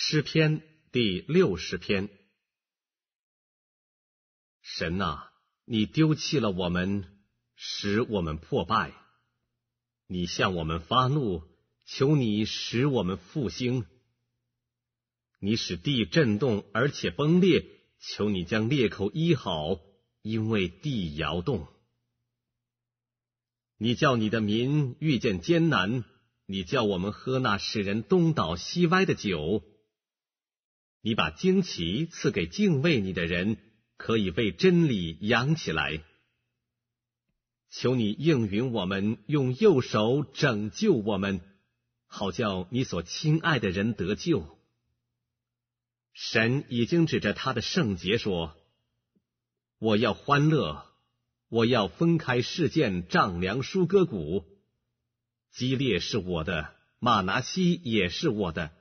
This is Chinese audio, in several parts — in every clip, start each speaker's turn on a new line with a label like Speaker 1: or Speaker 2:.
Speaker 1: 诗篇第六十篇。神呐，你丢弃了我
Speaker 2: 们，使我们破败；你向我们发怒，求你使我们复兴。你使地震动而且崩裂，求你将裂口医好，因为地摇动。你叫你的民遇见艰难，你叫我们喝那使人东倒西歪的酒。你把旌旗赐给敬畏你的人，可以为真理扬起来。求你应允我们，用右手拯救我们，好叫你所亲爱的人得救。神已经指着他的圣洁说：“我要欢乐，我要分开事件，丈量舒歌谷，基列是我的，马拿西也是我的。”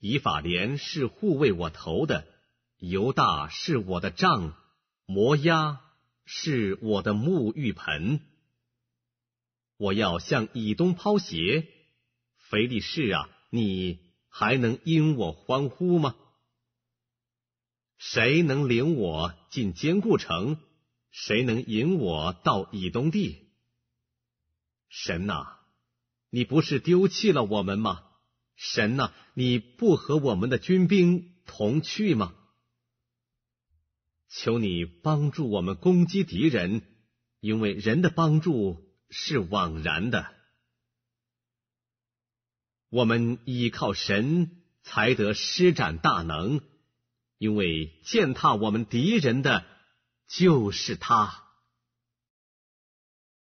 Speaker 2: 以法莲是护卫我头的，犹大是我的杖，摩押是我的沐浴盆。我要向以东抛鞋，腓力士啊，你还能因我欢呼吗？谁能领我进坚固城？谁能引我到以东地？神呐，你不是丢弃了我们吗？神呐，你不和我们的军兵同去吗？求你帮助我们攻击敌人，因为人的帮助是枉然的。我们依靠神才得施展大能，
Speaker 1: 因为践踏我们敌人的就是他。